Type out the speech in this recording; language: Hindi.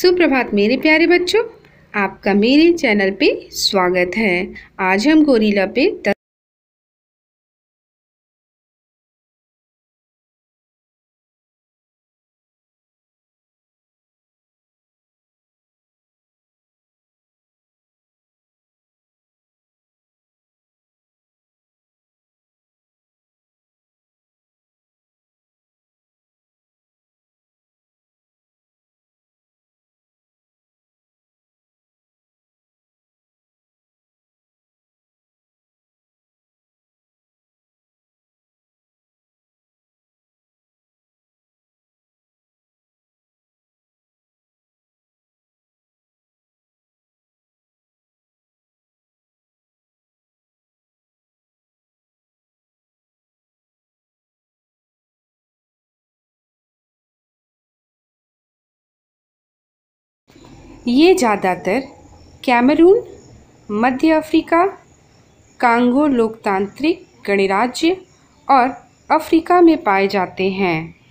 सुप्रभात मेरे प्यारे बच्चों आपका मेरे चैनल पे स्वागत है आज हम गोरीला पे ये ज़्यादातर कैमरून मध्य अफ्रीका कांगो लोकतांत्रिक गणराज्य और अफ्रीका में पाए जाते हैं